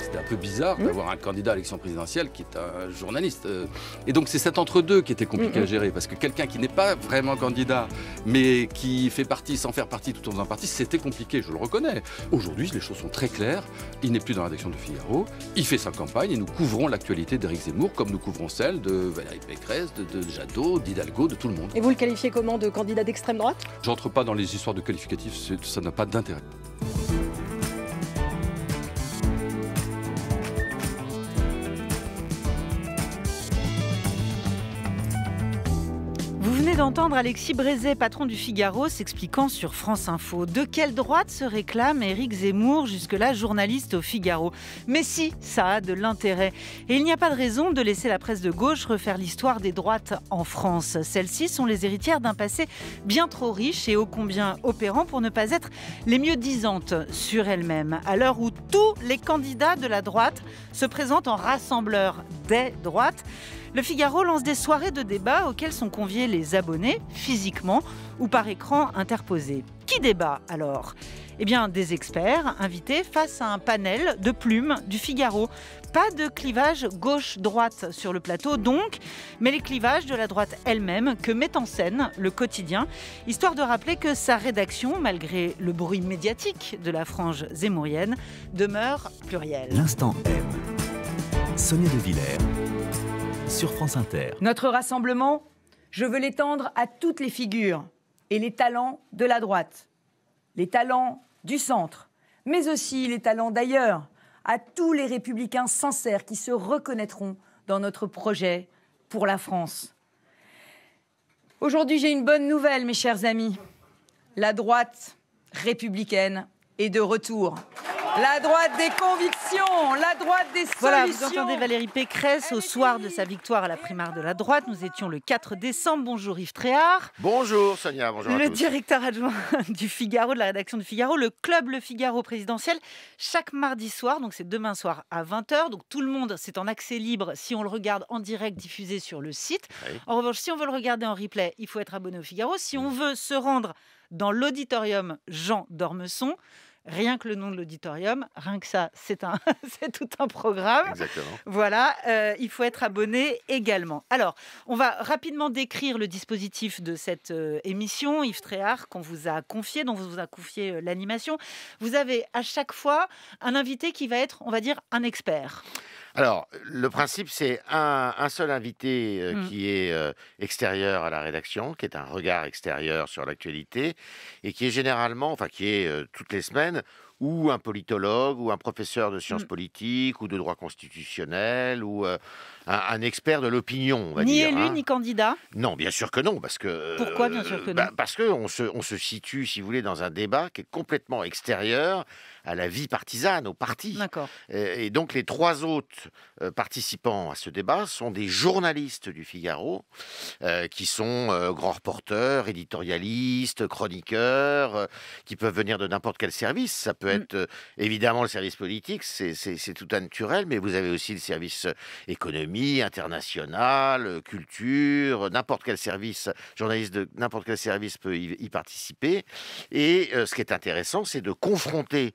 c'était un peu bizarre mmh. d'avoir un candidat à l'élection présidentielle qui est un journaliste. Euh. Et donc c'est cet entre-deux qui était compliqué mmh, à mmh. gérer, parce que quelqu'un qui n'est pas vraiment candidat, mais qui fait partie sans faire partie tout en faisant partie, c'était compliqué, je le reconnais. Aujourd'hui, les choses sont très claires. Il n'est plus dans la rédaction de Figaro, il fait sa campagne et nous couvrons l'actualité d'Éric Zemmour comme nous couvrons celle de Valérie Pécresse, de, de Jadot, d'Hidalgo, de tout le monde. Et vous le qualifiez comment de candidat d'extrême droite J'entre pas dans les histoires de qualificatifs, ça n'a pas d'intérêt. Vous venez d'entendre Alexis Brézet, patron du Figaro, s'expliquant sur France Info. De quelle droite se réclame Éric Zemmour, jusque-là journaliste au Figaro Mais si, ça a de l'intérêt. Et il n'y a pas de raison de laisser la presse de gauche refaire l'histoire des droites en France. Celles-ci sont les héritières d'un passé bien trop riche et ô combien opérant pour ne pas être les mieux disantes sur elles-mêmes. À l'heure où tous les candidats de la droite se présentent en rassembleurs des droites, le Figaro lance des soirées de débat auxquelles sont conviés les abonnés, physiquement ou par écran interposé. Qui débat alors eh bien, des experts invités face à un panel de plumes du Figaro. Pas de clivage gauche-droite sur le plateau donc, mais les clivages de la droite elle-même que met en scène le quotidien, histoire de rappeler que sa rédaction, malgré le bruit médiatique de la frange zémourienne, demeure plurielle. L'instant M. Sonia de Villers sur France Inter. Notre rassemblement, je veux l'étendre à toutes les figures et les talents de la droite, les talents du centre, mais aussi les talents d'ailleurs, à tous les républicains sincères qui se reconnaîtront dans notre projet pour la France. Aujourd'hui, j'ai une bonne nouvelle, mes chers amis. La droite républicaine est de retour. La droite des convictions, la droite des solutions. Voilà, vous entendez Valérie Pécresse au soir de sa victoire à la primaire de la droite. Nous étions le 4 décembre. Bonjour Yves Tréhard. Bonjour Sonia, bonjour à Le directeur adjoint du Figaro, de la rédaction du Figaro, le club Le Figaro présidentiel, chaque mardi soir, donc c'est demain soir à 20h. Donc tout le monde, c'est en accès libre si on le regarde en direct diffusé sur le site. En revanche, si on veut le regarder en replay, il faut être abonné au Figaro. Si on mm. veut se rendre dans l'auditorium Jean d'Ormesson, Rien que le nom de l'auditorium, rien que ça, c'est un, c'est tout un programme. Voilà, euh, il faut être abonné également. Alors, on va rapidement décrire le dispositif de cette euh, émission, Yves Tréhard, qu'on vous a confié, dont vous vous a confié euh, l'animation. Vous avez à chaque fois un invité qui va être, on va dire, un expert. Alors, le principe, c'est un, seul invité euh, mmh. qui est euh, extérieur à la rédaction, qui est un regard extérieur sur l'actualité, et qui est généralement, enfin, qui est euh, toutes les semaines, ou un politologue, ou un professeur de sciences mmh. politiques, ou de droit constitutionnel, ou un, expert de l'opinion. Ni dire, élu, hein. ni candidat Non, bien sûr que non, parce que... Pourquoi bien sûr que bah, non Parce qu'on on se situe, si vous voulez, dans un débat qui est complètement extérieur à la vie partisane, au parti. Euh, et donc les trois autres euh, participants à ce débat sont des journalistes du Figaro, euh, qui sont grands reporters, éditorialistes, chroniqueurs, qui peuvent venir de n'importe quel service. Ça peut mm. être évidemment le service politique, c'est tout naturel, mais vous avez aussi le service économie, international, culture, n'importe quel service, journaliste de n'importe quel service peut y participer. Et ce qui est intéressant, c'est de confronter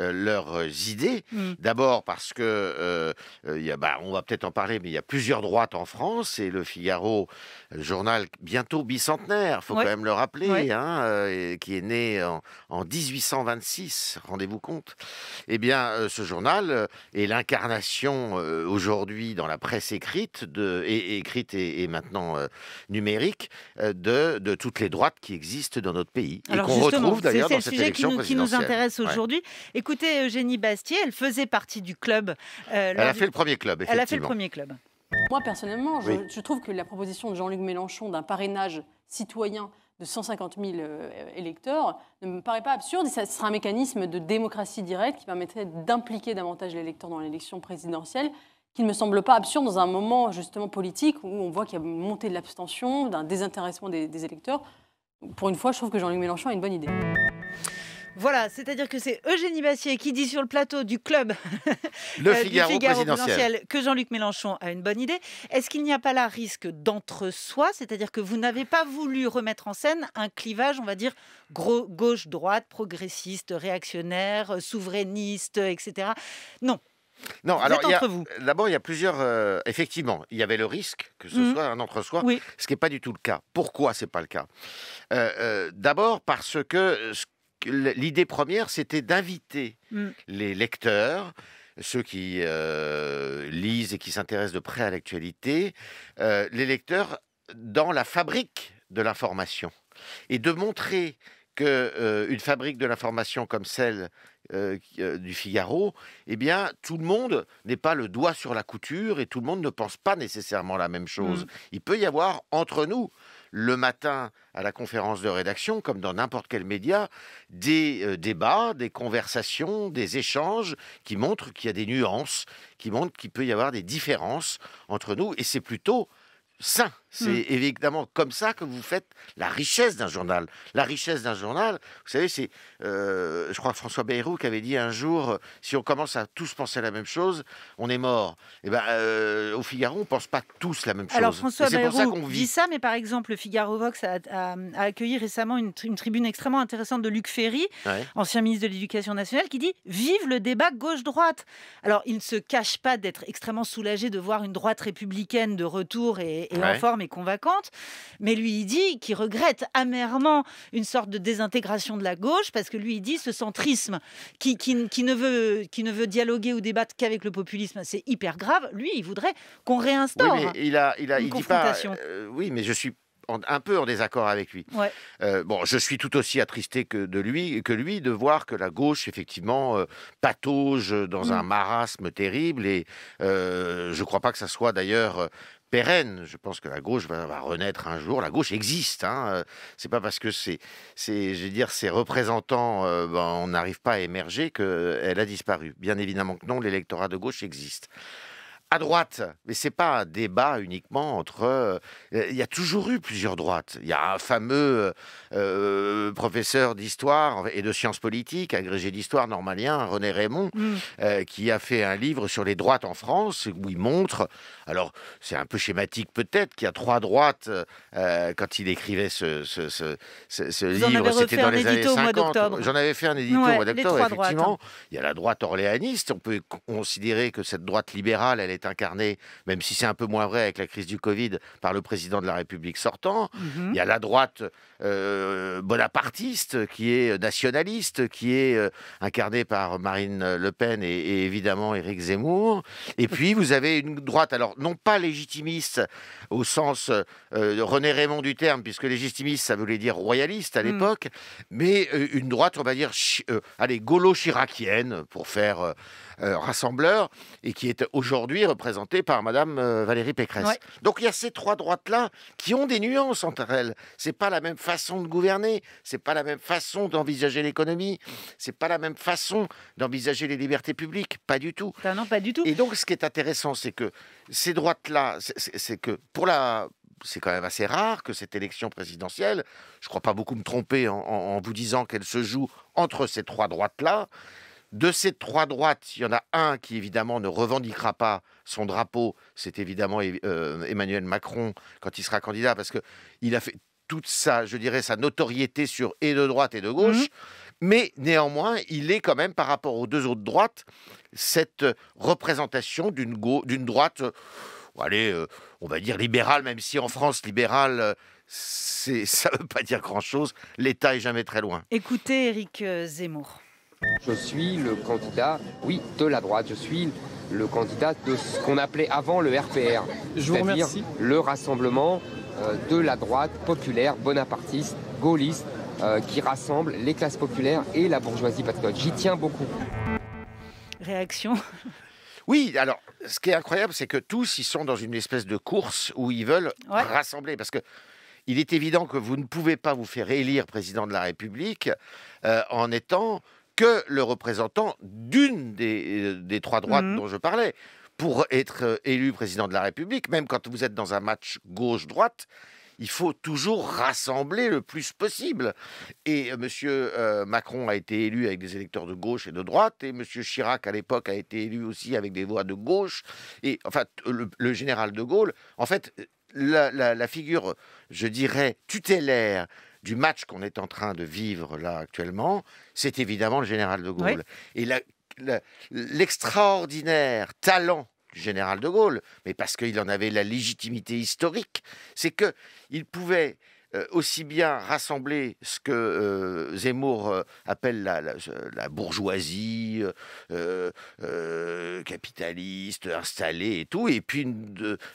Euh, leurs euh, idées. Mm. D'abord parce que, euh, y a, bah, on va peut-être en parler, mais il y a plusieurs droites en France et le Figaro, journal bientôt bicentenaire, faut quand même le rappeler, hein, qui est né en, 1826, rendez-vous compte. et eh bien, ce journal est l'incarnation aujourd'hui dans la presse écrite de, et, écrite et, maintenant numérique de, toutes les droites qui existent dans notre pays et qu'on retrouve d'ailleurs dans cette élection qui nous, sujet qui nous intéresse aujourd'hui et Écoutez, Eugénie Bastier. Elle faisait partie du club. Euh, elle a fait le premier club, effectivement. Elle a fait le premier club. Moi, personnellement, je, trouve que la proposition de Jean-Luc Mélenchon d'un parrainage citoyen de 150 000 euh, électeurs ne me paraît pas absurde. Ce ça sera un mécanisme de démocratie directe qui permettrait d'impliquer davantage l'électeur dans l'élection présidentielle, qui ne me semble pas absurde dans un moment justement politique où on voit qu'il y a une montée de l'abstention, d'un désintéressement des, des électeurs. Pour une fois, je trouve que Jean-Luc Mélenchon a une bonne idée. Voilà, c'est-à-dire que c'est Eugénie Bassier qui dit sur le plateau du club euh, le Figaro, présidentiel. que Jean-Luc Mélenchon a une bonne idée. Est-ce qu'il n'y a pas là risque d'entre-soi C'est-à-dire que vous n'avez pas voulu remettre en scène un clivage, on va dire, gauche-droite, progressiste, réactionnaire, souverainiste, etc. Non, non, vous alors d'abord il y a plusieurs. Euh, effectivement, il y avait le risque que ce mhm. soit un entre-soi, oui. ce qui n'est pas du tout le cas. Pourquoi ce n'est pas le cas euh, D'abord parce que l'idée première, c'était d'inviter mm. les lecteurs ceux qui euh, lisent et qui s'intéressent de près à l'actualité, euh, les lecteurs dans la fabrique de l'information et de montrer qu'une euh, fabrique de l'information comme celle du Figaro, eh bien tout le monde n'est pas le doigt sur la couture et tout le monde ne pense pas nécessairement la même mm. chose. Il peut y avoir entre nous le matin à la conférence de rédaction, comme dans n'importe quel média, des euh, débats, des conversations, des échanges qui montrent qu'il y a des nuances, qui montrent qu'il peut y avoir des différences entre nous, et c'est plutôt sain c'est mmh. évidemment comme ça que vous faites la richesse d'un journal. La richesse d'un journal, vous savez, c'est, euh, je crois François Bayrou qui avait dit un jour, euh, si on commence à tous penser la même chose, on est mort. Et eh ben, euh, au Figaro, on pense pas tous la même chose. Alors François Bayrou pour ça dit ça, mais par exemple, le Figaro Vox a, accueilli récemment une, tribune extrêmement intéressante de Luc Ferry, ancien ministre de l'Éducation nationale, qui dit "Vive le débat gauche-droite". Alors, il ne se cache pas d'être extrêmement soulagé de voir une droite républicaine de retour et, en forme mais convaincante. Mais lui, il dit qu'il regrette amèrement une sorte de désintégration de la gauche parce que lui, il dit ce centrisme qui, qui, ne, veut, qui ne veut dialoguer ou débattre qu'avec le populisme, c'est hyper grave. Lui, il voudrait qu'on réinstaure. il a, il a, il confrontation. Dit pas, euh, oui, mais je suis un peu en désaccord avec lui. Ouais. Euh, bon, je suis tout aussi attristé que, de lui, que lui de voir que la gauche, effectivement, euh, patauge dans mm. un marasme terrible. Et euh, je ne crois pas que ça soit d'ailleurs pérenne. Je pense que la gauche va, renaître un jour. La gauche existe. Hein. C'est pas parce que c'est, c'est, dire, ses représentants, ben, on n'arrive pas à émerger qu'elle a disparu. Bien évidemment que non, l'électorat de gauche existe à droite, mais c'est pas un débat uniquement entre. Euh, il y a toujours eu plusieurs droites. Il y a un fameux euh, euh, professeur d'histoire et de sciences politiques, agrégé d'histoire normalien, René Raymond, mm. qui a fait un livre sur les droites en France où il montre. Alors c'est un peu schématique peut-être qu'il y a trois droites quand il écrivait ce, ce, livre. C'était dans les années 50. J'en avais fait un édito mois d'octobre. Hein. Effectivement, il y a la droite orléaniste. On peut considérer que cette droite libérale, elle est est incarnée, même si c'est un peu moins vrai avec la crise du Covid, par le président de la République sortant. Mhm. Il y a la droite euh, bonapartiste qui est euh, nationaliste, qui est euh, incarnée par Marine Le Pen et, évidemment Éric Zemmour. Et puis vous avez une droite, alors non pas légitimiste au sens René Raymond du terme, puisque légitimiste ça voulait dire royaliste à hmm. l'époque, mais une droite, on va dire, allez, gaulo-chiracienne pour faire. Euh, rassembleur et qui est aujourd'hui représenté par Madame euh, Valérie Pécresse. Donc il y a ces trois droites-là qui ont des nuances entre elles. C'est pas la même façon de gouverner, c'est pas la même façon d'envisager l'économie, c'est pas la même façon d'envisager les libertés publiques, pas du tout. Ah non, pas du tout. Et donc ce qui est intéressant, c'est que ces droites-là, c'est que pour la, c'est quand même assez rare que cette élection présidentielle, je ne crois pas beaucoup me tromper en vous disant qu'elle se joue entre ces trois droites-là, de ces trois droites, il y en a un qui évidemment ne revendiquera pas son drapeau, c'est évidemment euh, Emmanuel Macron quand il sera candidat, parce que il a fait toute sa, je dirais, sa notoriété sur et de droite et de mmh gauche. Mais néanmoins, il est quand même, par rapport aux deux autres droites, cette représentation d'une droite, euh, allez, euh, on va dire libérale, même si en France, libérale, ça ne veut pas dire grand-chose. L'État est jamais très loin. Écoutez, Éric Zemmour. Je suis le candidat, oui, de la droite. Je suis le candidat de ce qu'on appelait avant le RPR, c'est-à-dire le rassemblement euh, de la droite populaire, bonapartiste, gaulliste, euh, qui rassemble les classes populaires et la bourgeoisie patriote. J'y tiens beaucoup. Réaction oui, alors, ce qui est incroyable, c'est que tous, ils sont dans une espèce de course où ils veulent rassembler. Parce que il est évident que vous ne pouvez pas vous faire élire président de la République euh, en étant que le représentant d'une des, euh, trois droites mhm. dont je parlais. Pour être euh, élu président de la République, même quand vous êtes dans un match gauche-droite, il faut toujours rassembler le plus possible. Et euh, M. Macron a été élu avec des électeurs de gauche et de droite, et M. Chirac à l'époque a été élu aussi avec des voix de gauche. Et enfin, le, le général de Gaulle, en fait, la, figure, je dirais, tutélaire du match qu'on est en train de vivre là actuellement, c'est évidemment le général de Gaulle. Et l'extraordinaire talent du général de Gaulle, mais parce qu'il en avait la légitimité historique, c'est que il pouvait euh, aussi bien rassembler ce que euh, Zemmour euh, appelle la, bourgeoisie capitaliste installée et tout, et puis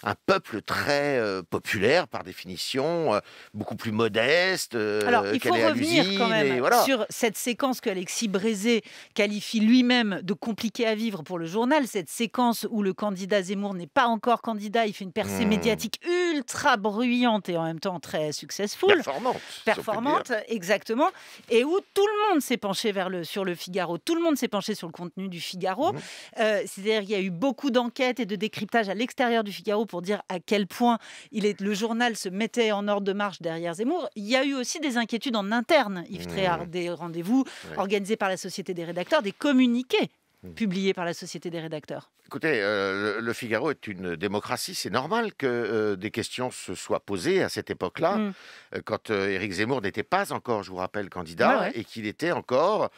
un peuple très populaire par définition, beaucoup plus modeste. Alors il faut revenir quand même sur cette séquence que Alexis Brézé qualifie lui-même de compliquée à vivre pour le journal, cette séquence où le candidat Zemmour n'est pas encore candidat, il fait une percée mmh. médiatique ultra bruyante et en même temps très succès Successful. Performante. exactement. Et où tout le monde s'est penché vers le, sur le Figaro. Tout le monde s'est penché sur le contenu du Figaro. Mhm. Euh, c'est-à-dire qu'il y a eu beaucoup d'enquêtes et de décryptages à l'extérieur du Figaro pour dire à quel point il le journal se mettait en ordre de marche derrière Zemmour. Il y a eu aussi des inquiétudes en interne, Yves Tréard, mhm. Tréhard, des rendez-vous organisés par la Société des rédacteurs, des communiqués mhm. publiés par la Société des rédacteurs. Écoutez, euh, le Figaro est une démocratie. C'est normal que euh, des questions se soient posées à cette époque-là, mm. euh, quand Éric Zemmour n'était pas encore, je vous rappelle, candidat, et qu'il était encore.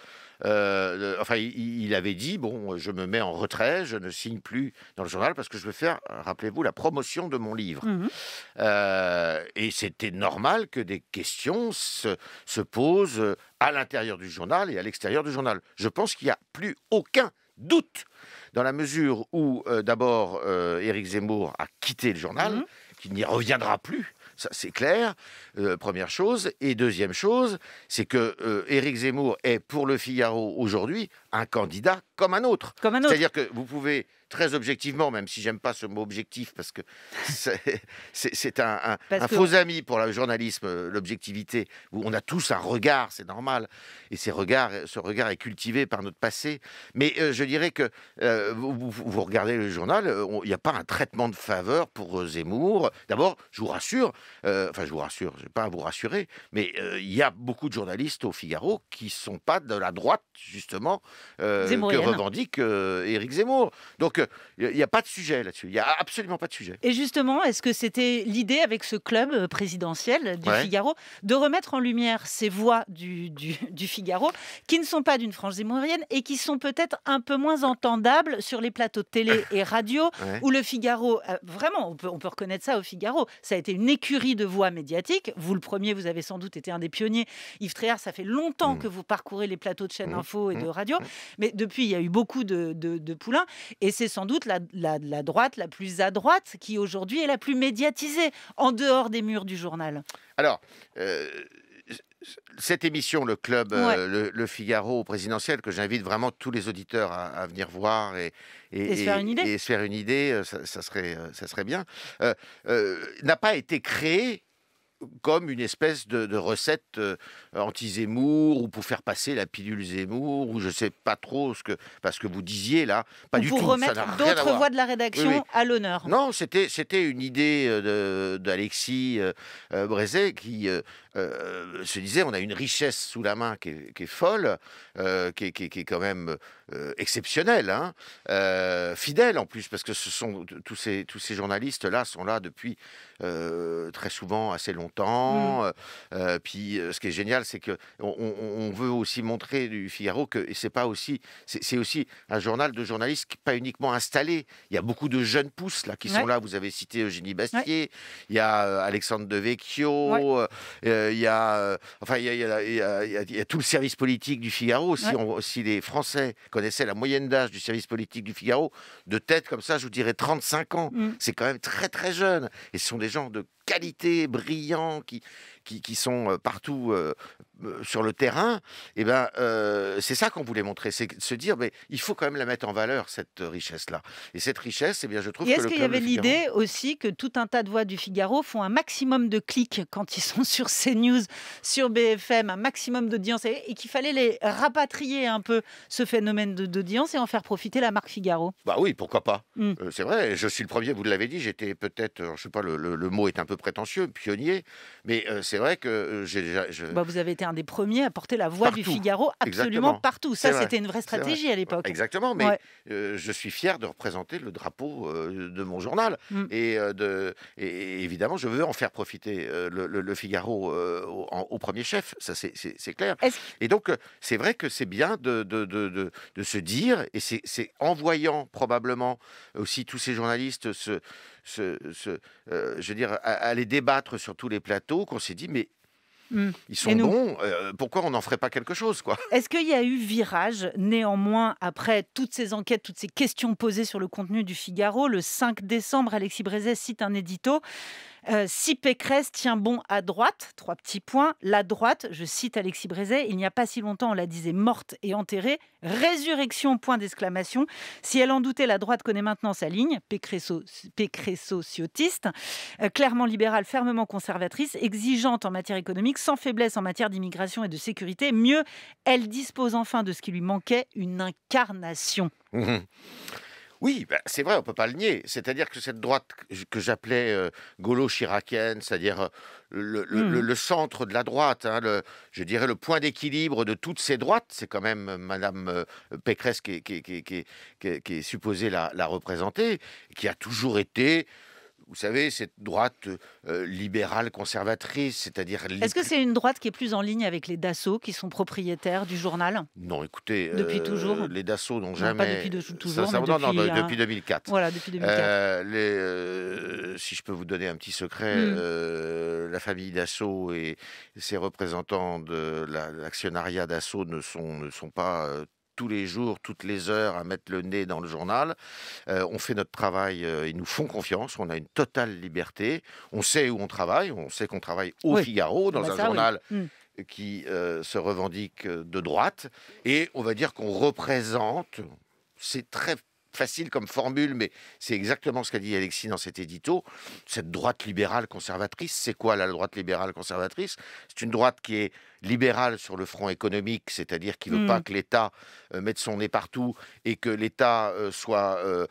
enfin, il, avait dit bon, je me mets en retrait, je ne signe plus dans le journal parce que je veux faire, rappelez-vous, la promotion de mon livre. Mm-hmm. et c'était normal que des questions se posent à l'intérieur du journal et à l'extérieur du journal. Je pense qu'il n'y a plus aucun doute, dans la mesure où, euh, d'abord, euh, Éric Zemmour a quitté le journal, mhm. qu'il n'y reviendra plus. Ça, c'est clair, euh, première chose. Et deuxième chose, c'est que euh, Éric Zemmour est, pour le Figaro aujourd'hui, un candidat comme un autre. Comme C'est-à-dire que vous pouvez très objectivement, même si j'aime pas ce mot objectif parce que c'est un, faux ami pour le journalisme, euh, l'objectivité, où on a tous un regard, c'est normal, et ces regards, ce regard est cultivé par notre passé. Mais euh, je dirais que euh, vous, regardez le journal, il n'y a pas un traitement de faveur pour Zemmour. D'abord, je vous rassure, enfin je vous rassure, je pas à vous rassurer, mais il y a beaucoup de journalistes au Figaro qui sont pas de la droite, justement, euh, que revendique euh, Éric Zemmour. Donc il euh, n'y a pas de sujet là-dessus. Il n'y a absolument pas de sujet. Et justement, est-ce que c'était l'idée avec ce club présidentiel du Figaro de remettre en lumière ces voix du, Figaro qui ne sont pas d'une frange zemmourienne et qui sont peut-être un peu moins entendables sur les plateaux de télé et radio où le Figaro, vraiment, on peut, reconnaître ça au Figaro, ça a été une écurie de voix médiatiques. Vous, le premier, vous avez sans doute été un des pionniers. Yves Tréard, ça fait longtemps mmh. que vous parcourez les plateaux de chaîne mmh. info et de mmh. radio. Mais depuis, il y a eu beaucoup de, de, poulains. Et c'est sans doute la, droite la plus à droite qui aujourd'hui est la plus médiatisée en dehors des murs du journal. Alors. Euh, cette émission, le club, euh, le, Figaro présidentiel, que j'invite vraiment tous les auditeurs à, venir voir et, et, se faire une idée, euh, ça, serait, ça serait bien, n'a pas été créée comme une espèce de, recette euh, anti-Zemmour ou pour faire passer la pilule Zemmour ou je sais pas trop ce que parce que vous disiez là pas du pour tout remettre d'autres voix de la rédaction à l'honneur. Non, c'était c'était une idée euh, d'Alexis euh, Brézet qui euh, se disait, on a une richesse sous la main qui est, folle, euh, qui, est, quand même euh, exceptionnelle, hein, fidèle en plus, parce que ce sont tous ces, tous ces journalistes-là sont là depuis très souvent assez longtemps. Mmh. puis ce qui est génial, c'est que on, veut aussi montrer du Figaro que c'est pas aussi, c'est aussi un journal de journalistes qui pas uniquement installé. Il y a beaucoup de jeunes pousses là qui sont là. Vous avez cité Eugénie Bastier, il y a Alexandre Devecchio. Ouais. Euh, il y a, enfin, il y a, tout le service politique du Figaro. Si, on, si les Français connaissaient la moyenne d'âge du service politique du Figaro, de tête comme ça, je vous dirais 35 ans. Mm. C'est quand même très très jeune. Et ce sont des gens de qualité, brillantes qui, qui, qui sont euh, partout euh, euh, sur le terrain, et eh ben, c'est ça qu'on voulait montrer, c'est se dire, mais il faut quand même la mettre en valeur, cette richesse-là. Et cette richesse, et eh bien, je trouve... Et est-ce qu'il y avait l'idée aussi que tout un tas de voix du Figaro font un maximum de clics quand ils sont sur CNews, sur BFM, un maximum d'audience, et, qu'il fallait les rapatrier un peu, ce phénomène d'audience, et en faire profiter la marque Figaro Bah oui, pourquoi pas. Mmh. c'est vrai, je suis le premier, vous l'avez dit, j'étais peut-être, je sais pas, le, le mot est un peu prétentieux, pionnier, mais euh, c'est vrai que euh, j'ai déjà. Bah, vous avez été un des premiers à porter la voix du Figaro absolument partout. Ça, c'était une vraie stratégie à l'époque. Exactement, mais euh, je suis fier de représenter le drapeau de mon journal. Mm. Et, de, évidemment, je veux en faire profiter le, Figaro au, premier chef, ça c'est clair. et donc, c'est vrai que c'est bien de de, de, se dire, et c'est en voyant probablement aussi tous ces journalistes se se, se euh, je dire, aller débattre sur tous les plateaux qu'on s'est dit, mais Hmm. Ils sont bons, euh, pourquoi on n'en ferait pas quelque chose quoi Est-ce qu'il y a eu virage néanmoins après toutes ces enquêtes, toutes ces questions posées sur le contenu du Figaro Le 5 décembre, Alexis Brézet cite un édito. Euh, si Pécresse tient bon à droite, trois petits points, la droite, je cite Alexis Brézet, il n'y a pas si longtemps, on la disait morte et enterrée, résurrection, point d'exclamation. Si elle en doutait, la droite connaît maintenant sa ligne, Pécresse sociotiste euh, clairement libérale, fermement conservatrice, exigeante en matière économique sans faiblesse en matière d'immigration et de sécurité. Mieux, elle dispose enfin de ce qui lui manquait, une incarnation. Mhm. Oui, bah, c'est vrai, on ne peut pas le nier. C'est-à-dire que cette droite que j'appelais golo gaulo cest c'est-à-dire euh, hmm. le, centre de la droite, hein, je dirais le point d'équilibre de toutes ces droites, c'est quand même euh, Madame euh, Pécresse qui, est, supposée la, représenter, qui a toujours été vous savez, cette droite euh, libérale conservatrice, c'est-à-dire... Est-ce que c'est une droite qui est plus en ligne avec les Dassault, qui sont propriétaires du journal Non, écoutez... Depuis euh, toujours Les Dassault n'ont jamais... Pas depuis toujours, mais depuis, euh, depuis, 2004. Voilà, depuis 2004. si je peux vous donner un petit secret, hmm. la famille Dassault et ses représentants de l'actionnariat Dassault ne sont, ne sont pas tous les jours, toutes les heures à mettre le nez dans le journal. Euh, on fait notre travail, euh, ils nous font confiance, on a une totale liberté. On sait où on travaille, on sait qu'on travaille au Figaro, ah dans bah un journal. Mm. qui euh, se revendique de droite. Et on va dire qu'on représente, c'est très facile comme formule, mais c'est exactement ce qu'a dit Alexis dans cet édito, cette droite libérale conservatrice. C'est quoi la droite libérale conservatrice C'est une droite qui est libéral sur le front économique, c'est-à-dire qu'il ne veut pas hmm. que l'État euh, mette son nez partout et que l'État euh, soit euh,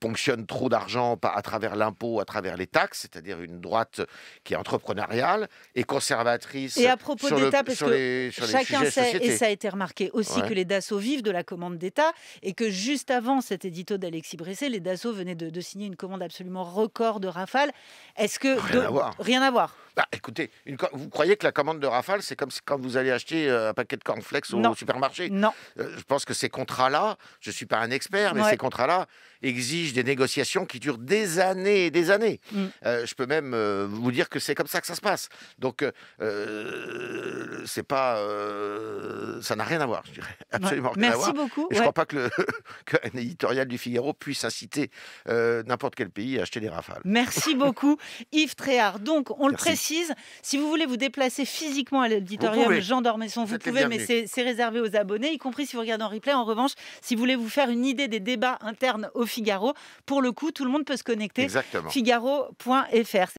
ponctionne trop d'argent à travers l'impôt, à travers les taxes, c'est-à-dire une droite qui est entrepreneuriale et conservatrice. Et à propos d'État, parce que chacun sait, et ça a été remarqué aussi, que les Dassault vivent de la commande d'État et que juste avant cet édito d'Alexis bressé les Dassault venaient de, signer une commande absolument record de Rafale. Est-ce que. Rien de, à voir. Rien à voir. Bah, écoutez, une, vous croyez que la commande de Rafale, c'est comme quand vous allez acheter euh, un paquet de cornflakes au supermarché. Non. Euh, je pense que ces contrats-là, je ne suis pas un expert, mais ces contrats-là, exige des négociations qui durent des années et des années. Mm. Euh, je peux même euh, vous dire que c'est comme ça que ça se passe. Donc, euh, c'est pas, ça n'a rien à voir, je dirais. Absolument rien Merci à voir. beaucoup. je ne crois pas que qu'un éditorial du Figaro puisse inciter n'importe quel pays à acheter des rafales. Merci beaucoup, Yves Tréhard. Donc, on le précise, si vous voulez vous déplacer physiquement à l'éditorial Jean Dormesson, vous, pouvez, mais c'est réservé aux abonnés, y compris si vous regardez en replay. En revanche, si vous voulez vous faire une idée des débats internes au Figaro. Pour le coup, tout le monde peut se connecter. Figaro.fr.